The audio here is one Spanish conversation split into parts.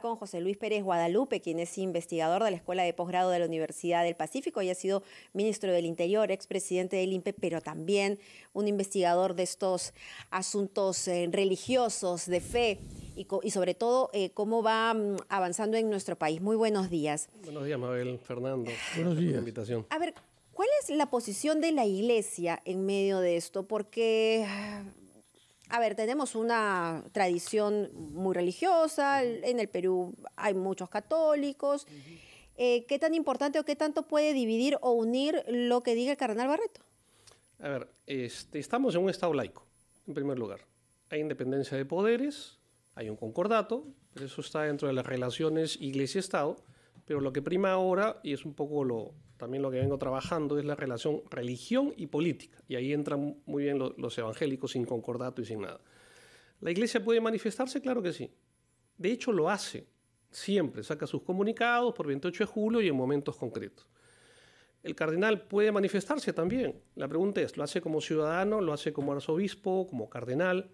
con José Luis Pérez Guadalupe, quien es investigador de la Escuela de Posgrado de la Universidad del Pacífico y ha sido ministro del Interior, expresidente del INPE, pero también un investigador de estos asuntos eh, religiosos, de fe y, sobre todo eh, cómo va mm, avanzando en nuestro país. Muy buenos días. Buenos días, Mabel Fernando. Buenos días. invitación. A ver, ¿cuál es la posición de la Iglesia en medio de esto? Porque a ver, tenemos una tradición muy religiosa, en el Perú hay muchos católicos. Eh, ¿Qué tan importante o qué tanto puede dividir o unir lo que diga el cardenal Barreto? A ver, este, estamos en un Estado laico, en primer lugar. Hay independencia de poderes, hay un concordato, pero eso está dentro de las relaciones iglesia-Estado. Pero lo que prima ahora, y es un poco lo, también lo que vengo trabajando, es la relación religión y política. Y ahí entran muy bien los, los evangélicos sin concordato y sin nada. ¿La iglesia puede manifestarse? Claro que sí. De hecho, lo hace siempre. Saca sus comunicados por 28 de julio y en momentos concretos. El cardenal puede manifestarse también. La pregunta es, ¿lo hace como ciudadano? ¿Lo hace como arzobispo? ¿Como cardenal?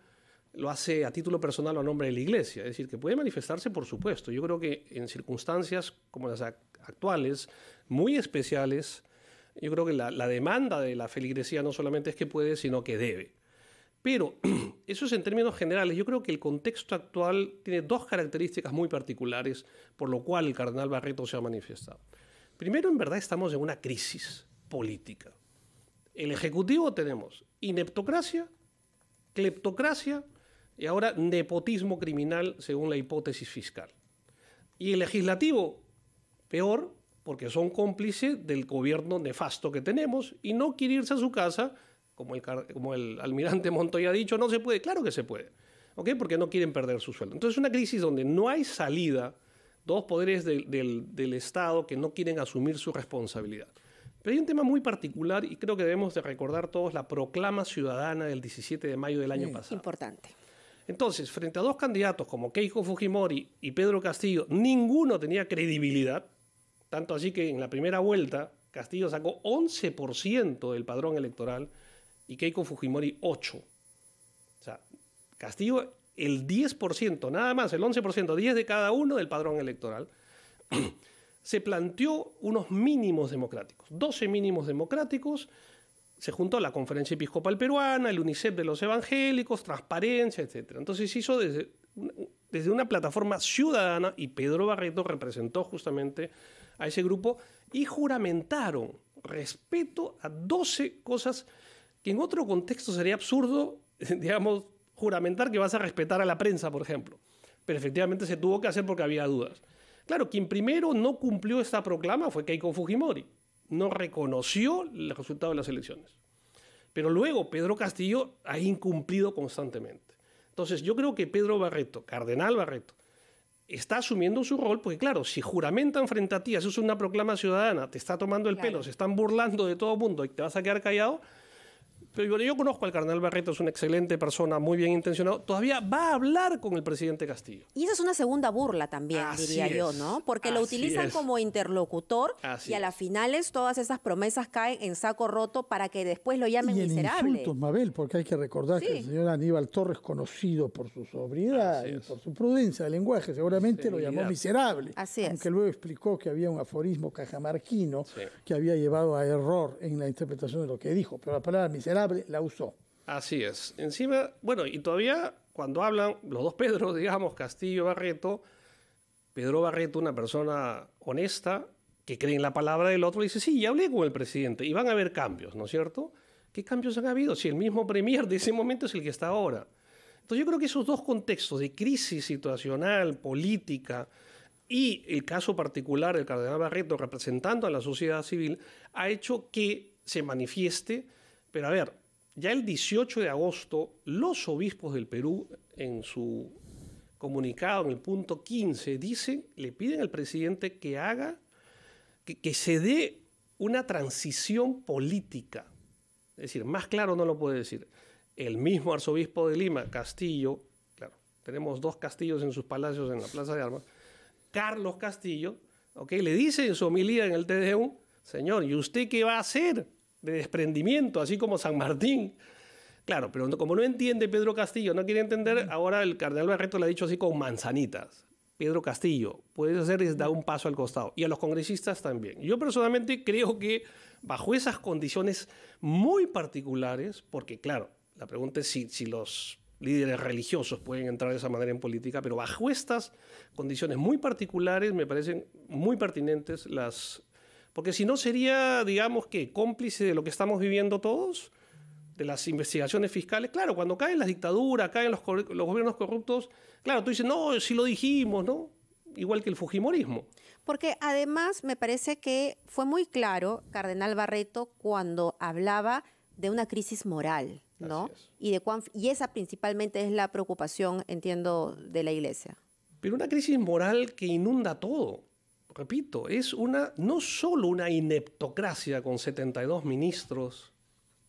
lo hace a título personal o a nombre de la iglesia. Es decir, que puede manifestarse, por supuesto. Yo creo que en circunstancias como las actuales, muy especiales, yo creo que la, demanda de la feligresía no solamente es que puede, sino que debe. Pero eso es en términos generales. Yo creo que el contexto actual tiene dos características muy particulares por lo cual el cardenal Barreto se ha manifestado. Primero, en verdad estamos en una crisis política. El Ejecutivo tenemos ineptocracia, cleptocracia y ahora, nepotismo criminal según la hipótesis fiscal. Y el legislativo, peor, porque son cómplices del gobierno nefasto que tenemos y no quiere irse a su casa, como el, como el almirante Montoya ha dicho, no se puede. Claro que se puede, Porque no quieren perder su sueldo. Entonces, es una crisis donde no hay salida, dos poderes del, Estado que no quieren asumir su responsabilidad. Pero hay un tema muy particular y creo que debemos recordar todos la proclama ciudadana del 17 de mayo del año mm, pasado. Importante. Entonces, frente a dos candidatos como Keiko Fujimori y Pedro Castillo, ninguno tenía credibilidad, tanto así que en la primera vuelta Castillo sacó 11% del padrón electoral y Keiko Fujimori 8%. O sea, Castillo el 10%, nada más, el 11%, 10 de cada uno del padrón electoral, se planteó unos mínimos democráticos, 12 mínimos democráticos, se juntó la Conferencia Episcopal Peruana, el UNICEF de los Evangélicos, Transparencia, etc. Entonces hizo desde, desde una plataforma ciudadana y Pedro Barreto representó justamente a ese grupo y juramentaron respeto a 12 cosas que en otro contexto sería absurdo, digamos, juramentar que vas a respetar a la prensa, por ejemplo. Pero efectivamente se tuvo que hacer porque había dudas. Claro, quien primero no cumplió esta proclama fue Keiko Fujimori no reconoció el resultado de las elecciones. Pero luego Pedro Castillo ha incumplido constantemente. Entonces yo creo que Pedro Barreto, Cardenal Barreto, está asumiendo su rol, porque claro, si juramentan frente a ti, eso es una proclama ciudadana, te está tomando el pelo, se están burlando de todo mundo y te vas a quedar callado, pero yo conozco al carnal Barreto, es una excelente persona, muy bien intencionado. Todavía va a hablar con el presidente Castillo. Y esa es una segunda burla también, diría yo, ¿no? Porque lo utilizan como interlocutor y a las finales todas esas promesas caen en saco roto para que después lo llamen miserable. y en miserable. Insultos, Mabel, porque hay que recordar que el señor Aníbal Torres, conocido por su sobriedad y por su prudencia de lenguaje, seguramente lo llamó miserable. Así es. Aunque luego explicó que había un aforismo cajamarquino que había llevado a error en la interpretación de lo que dijo. Pero la palabra miserable la usó. Así es. Encima, bueno, y todavía cuando hablan los dos Pedros, digamos, Castillo, Barreto, Pedro Barreto, una persona honesta, que cree en la palabra del otro, dice, sí, ya hablé con el presidente y van a haber cambios, ¿no es cierto? ¿Qué cambios han habido? Si el mismo premier de ese momento es el que está ahora. Entonces yo creo que esos dos contextos de crisis situacional, política, y el caso particular del cardenal Barreto representando a la sociedad civil ha hecho que se manifieste pero a ver, ya el 18 de agosto, los obispos del Perú, en su comunicado, en el punto 15, dicen, le piden al presidente que haga, que, se dé una transición política. Es decir, más claro no lo puede decir. El mismo arzobispo de Lima, Castillo, claro, tenemos dos castillos en sus palacios en la Plaza de Armas, Carlos Castillo, le dice en su homilía en el TDU, señor, ¿y usted qué va a hacer? de desprendimiento, así como San Martín. Claro, pero como no entiende Pedro Castillo, no quiere entender, ahora el cardenal Barreto lo ha dicho así con manzanitas. Pedro Castillo, puedes hacer es dar un paso al costado. Y a los congresistas también. Yo personalmente creo que bajo esas condiciones muy particulares, porque claro, la pregunta es si, si los líderes religiosos pueden entrar de esa manera en política, pero bajo estas condiciones muy particulares me parecen muy pertinentes las porque si no sería, digamos que, cómplice de lo que estamos viviendo todos, de las investigaciones fiscales. Claro, cuando caen las dictaduras, caen los, gobiernos corruptos, claro, tú dices, no, si lo dijimos, ¿no? Igual que el Fujimorismo. Porque además me parece que fue muy claro Cardenal Barreto cuando hablaba de una crisis moral, ¿no? Y, de y esa principalmente es la preocupación, entiendo, de la Iglesia. Pero una crisis moral que inunda todo repito, es una, no solo una ineptocracia con 72 ministros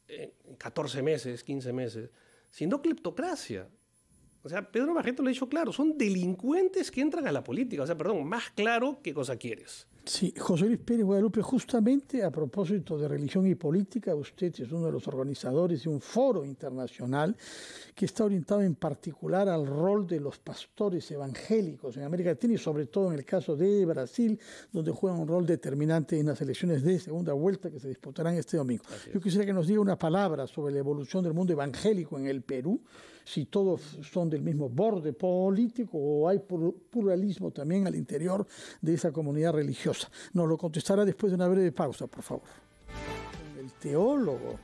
en eh, 14 meses, 15 meses, sino cleptocracia. O sea, Pedro Barreto lo ha dicho claro, son delincuentes que entran a la política. O sea, perdón, más claro qué cosa quieres. Sí, José Luis Pérez Guadalupe, justamente a propósito de religión y política, usted es uno de los organizadores de un foro internacional que está orientado en particular al rol de los pastores evangélicos en América Latina y sobre todo en el caso de Brasil, donde juegan un rol determinante en las elecciones de segunda vuelta que se disputarán este domingo. Yo quisiera que nos diga una palabra sobre la evolución del mundo evangélico en el Perú si todos son del mismo borde político o hay pluralismo también al interior de esa comunidad religiosa. Nos lo contestará después de una breve pausa, por favor. El teólogo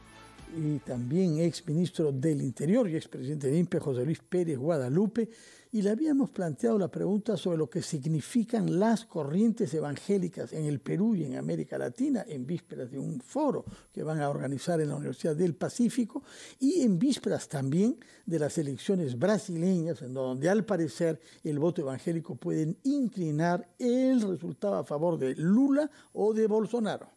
y también ex ministro del Interior y ex presidente de INPE, José Luis Pérez Guadalupe, y le habíamos planteado la pregunta sobre lo que significan las corrientes evangélicas en el Perú y en América Latina en vísperas de un foro que van a organizar en la Universidad del Pacífico y en vísperas también de las elecciones brasileñas, en donde al parecer el voto evangélico puede inclinar el resultado a favor de Lula o de Bolsonaro.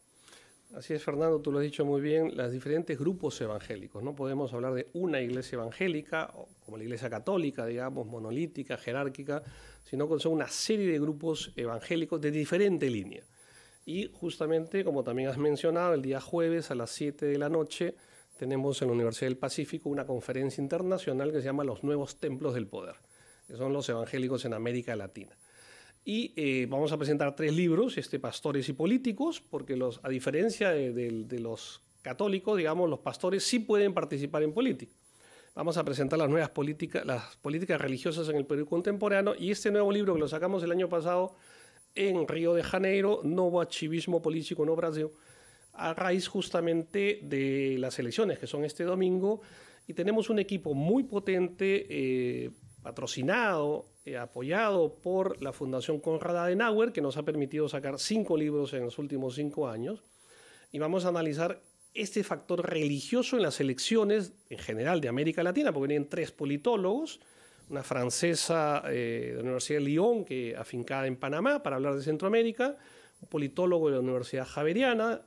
Así es, Fernando, tú lo has dicho muy bien, los diferentes grupos evangélicos. No podemos hablar de una iglesia evangélica, como la Iglesia Católica, digamos, monolítica, jerárquica, sino con una serie de grupos evangélicos de diferente línea. Y justamente, como también has mencionado, el día jueves a las 7 de la noche tenemos en la Universidad del Pacífico una conferencia internacional que se llama Los Nuevos Templos del Poder, que son los evangélicos en América Latina. Y eh, vamos a presentar tres libros, este, Pastores y Políticos, porque los, a diferencia de, de los católicos, digamos, los pastores sí pueden participar en política vamos a presentar las nuevas políticas, las políticas religiosas en el Perú contemporáneo y este nuevo libro que lo sacamos el año pasado en Río de Janeiro, Novo Achivismo Político no Brasil, a raíz justamente de las elecciones que son este domingo y tenemos un equipo muy potente eh, patrocinado, eh, apoyado por la Fundación Conrad Adenauer, que nos ha permitido sacar cinco libros en los últimos cinco años. Y vamos a analizar este factor religioso en las elecciones en general de América Latina, porque venían tres politólogos, una francesa eh, de la Universidad de Lyon, que afincada en Panamá para hablar de Centroamérica, un politólogo de la Universidad Javeriana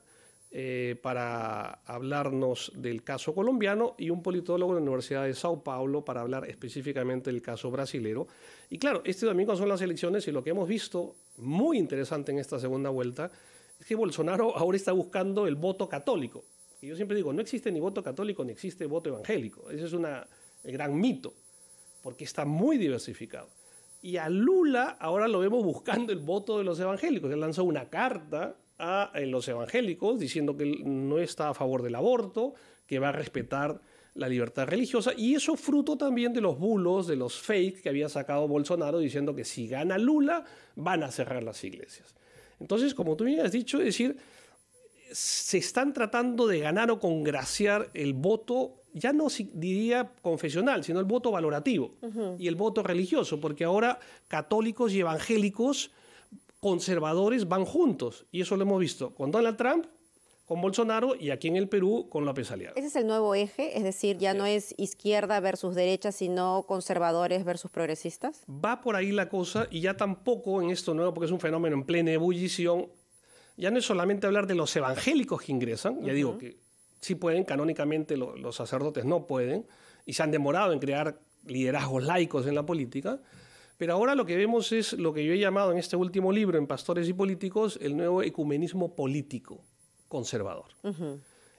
eh, para hablarnos del caso colombiano y un politólogo de la Universidad de Sao Paulo para hablar específicamente del caso brasilero. Y claro, este domingo son las elecciones y lo que hemos visto muy interesante en esta segunda vuelta es que Bolsonaro ahora está buscando el voto católico. Y yo siempre digo, no existe ni voto católico ni existe voto evangélico. Ese es una, eh, gran mito, porque está muy diversificado. Y a Lula ahora lo vemos buscando el voto de los evangélicos. Él lanzó una carta a eh, los evangélicos diciendo que no está a favor del aborto, que va a respetar la libertad religiosa y eso fruto también de los bulos, de los fake que había sacado Bolsonaro diciendo que si gana Lula van a cerrar las iglesias. Entonces, como tú bien has dicho, es decir, se están tratando de ganar o congraciar el voto, ya no diría confesional, sino el voto valorativo y el voto religioso, porque ahora católicos y evangélicos conservadores van juntos, y eso lo hemos visto con Donald Trump, con Bolsonaro y aquí en el Perú con López Aliado. Ese es el nuevo eje, es decir, ya no es izquierda versus derecha, sino conservadores versus progresistas. Va por ahí la cosa y ya tampoco en esto nuevo, porque es un fenómeno en plena ebullición, ya no es solamente hablar de los evangélicos que ingresan, ya digo que sí pueden, canónicamente los sacerdotes no pueden, y se han demorado en crear liderazgos laicos en la política, pero ahora lo que vemos es lo que yo he llamado en este último libro, en Pastores y Políticos, el nuevo ecumenismo político conservador.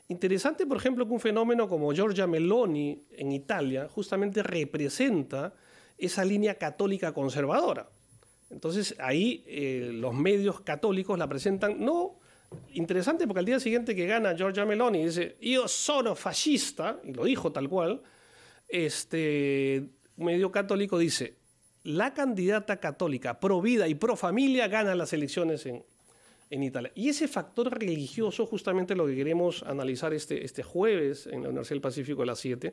Interesante, por ejemplo, que un fenómeno como Giorgia Meloni en Italia justamente representa esa línea católica conservadora. Entonces ahí eh, los medios católicos la presentan, no interesante porque al día siguiente que gana Giorgia Meloni dice, yo sono fascista, y lo dijo tal cual, este medio católico dice, la candidata católica pro vida y pro familia gana las elecciones en, en Italia. Y ese factor religioso justamente lo que queremos analizar este, este jueves en la Universidad del Pacífico a las 7,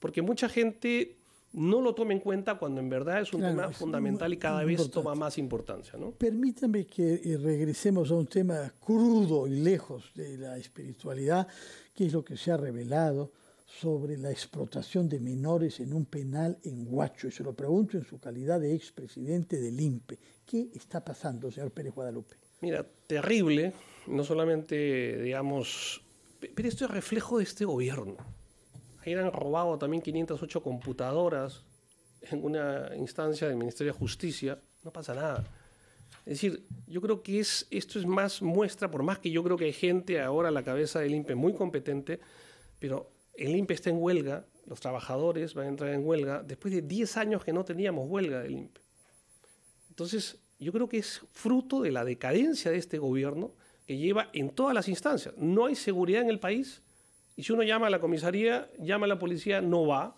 porque mucha gente no lo tome en cuenta cuando en verdad es un tema fundamental y cada vez toma más importancia. ¿no? Permítame que eh, regresemos a un tema crudo y lejos de la espiritualidad, que es lo que se ha revelado sobre la explotación de menores en un penal en Huacho. Y se lo pregunto en su calidad de expresidente del INPE. ¿Qué está pasando, señor Pérez Guadalupe? Mira, terrible, no solamente, digamos, pero esto es reflejo de este gobierno hayan robado también 508 computadoras en una instancia del Ministerio de Justicia, no pasa nada. Es decir, yo creo que es, esto es más muestra, por más que yo creo que hay gente ahora a la cabeza del INPE muy competente, pero el INPE está en huelga, los trabajadores van a entrar en huelga, después de 10 años que no teníamos huelga del INPE. Entonces, yo creo que es fruto de la decadencia de este gobierno que lleva en todas las instancias. No hay seguridad en el país, y si uno llama a la comisaría, llama a la policía, no va.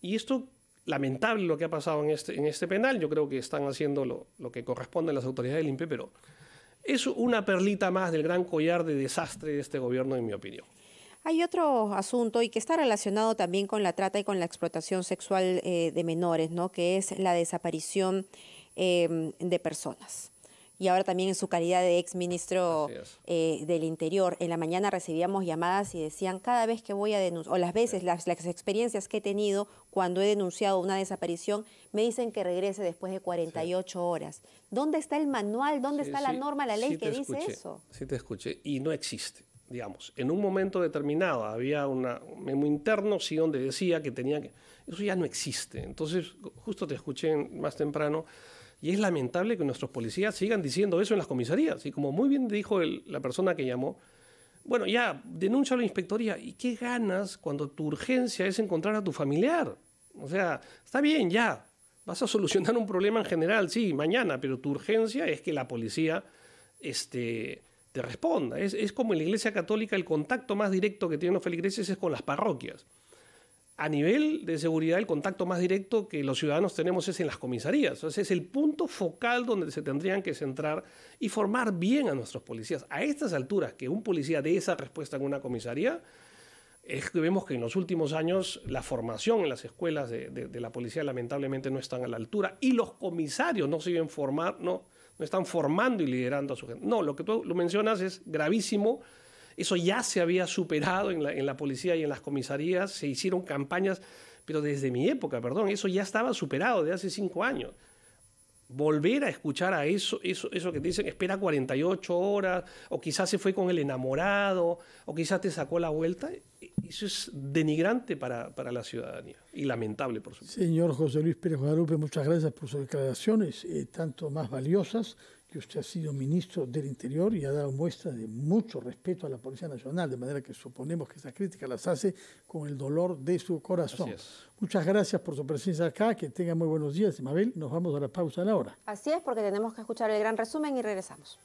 Y esto, lamentable lo que ha pasado en este, en este penal, yo creo que están haciendo lo, que corresponde a las autoridades del INPE, pero es una perlita más del gran collar de desastre de este gobierno, en mi opinión. Hay otro asunto y que está relacionado también con la trata y con la explotación sexual eh, de menores, Que es la desaparición eh, de personas y ahora también en su calidad de ex ministro eh, del Interior. En la mañana recibíamos llamadas y decían, cada vez que voy a denunciar, o las veces, las, experiencias que he tenido cuando he denunciado una desaparición, me dicen que regrese después de 48 horas. ¿Dónde está el manual? ¿Dónde está la norma, la ley que dice eso? Sí, te escuché. Y no existe digamos, en un momento determinado había un memo interno, sí, donde decía que tenía que... Eso ya no existe. Entonces, justo te escuché más temprano y es lamentable que nuestros policías sigan diciendo eso en las comisarías. Y como muy bien dijo la persona que llamó, bueno, ya, denuncia a la inspectoría. ¿Y qué ganas cuando tu urgencia es encontrar a tu familiar? O sea, está bien, ya. Vas a solucionar un problema en general, sí, mañana, pero tu urgencia es que la policía este, te responda. Es, es como en la Iglesia Católica, el contacto más directo que tienen los feligreses es con las parroquias a nivel de seguridad, el contacto más directo que los ciudadanos tenemos es en las comisarías. es el punto focal donde se tendrían que centrar y formar bien a nuestros policías. A estas alturas, que un policía dé esa respuesta en una comisaría, es que vemos que en los últimos años la formación en las escuelas de, la policía lamentablemente no están a la altura y los comisarios no siguen no, no están formando y liderando a su gente. No, lo que tú lo mencionas es gravísimo eso ya se había superado en la, policía y en las comisarías, se hicieron campañas, pero desde mi época, perdón, eso ya estaba superado de hace cinco años volver a escuchar a eso, eso, eso que te dicen, espera 48 horas, o quizás se fue con el enamorado, o quizás te sacó la vuelta, e-, eso es denigrante para, la ciudadanía y lamentable, por supuesto. Señor José Luis Pérez Guadalupe, muchas gracias por sus declaraciones, eh, tanto más valiosas que usted ha sido ministro del Interior y ha dado muestra de mucho respeto a la Policía Nacional, de manera que suponemos que esas críticas las hace con el dolor de su corazón. Muchas gracias por su presencia acá, que tenga muy buenos días, Mabel. Nos vamos a la pausa a la hora. Así es, porque tenemos que escuchar el gran resumen y regresamos.